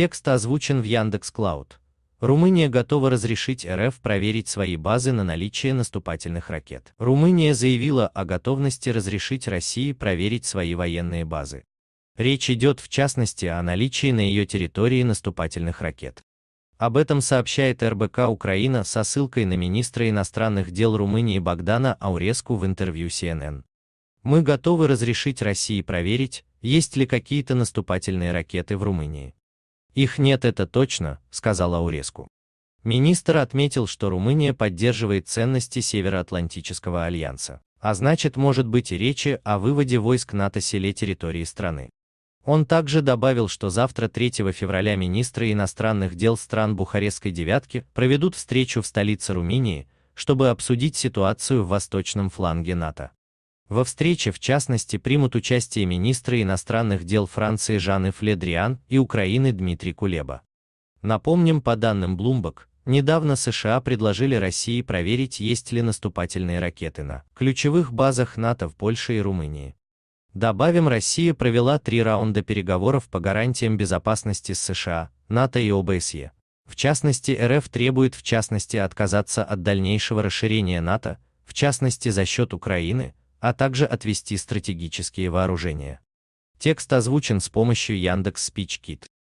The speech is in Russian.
Текст озвучен в Яндекс Клауд. Румыния готова разрешить РФ проверить свои базы на наличие наступательных ракет. Румыния заявила о готовности разрешить России проверить свои военные базы. Речь идет в частности о наличии на ее территории наступательных ракет. Об этом сообщает РБК Украина со ссылкой на министра иностранных дел Румынии Богдана Ауреску в интервью CNN. Мы готовы разрешить России проверить, есть ли какие-то наступательные ракеты в Румынии. Их нет, это точно, сказала Ауреску. Министр отметил, что Румыния поддерживает ценности Североатлантического альянса, а значит может быть и речи о выводе войск НАТО селе территории страны. Он также добавил, что завтра 3 февраля министры иностранных дел стран Бухарестской девятки проведут встречу в столице Румынии, чтобы обсудить ситуацию в восточном фланге НАТО. Во встрече, в частности, примут участие министры иностранных дел Франции Жан-Ив Ледриан и Украины Дмитрий Кулеба. Напомним, по данным Bloomberg, недавно США предложили России проверить, есть ли наступательные ракеты на ключевых базах НАТО в Польше и Румынии. Добавим, Россия провела три раунда переговоров по гарантиям безопасности с США, НАТО и ОБСЕ. В частности, РФ требует в частности отказаться от дальнейшего расширения НАТО, в частности за счет Украины, а также отвести стратегические вооружения. Текст озвучен с помощью Яндекс Спичкит.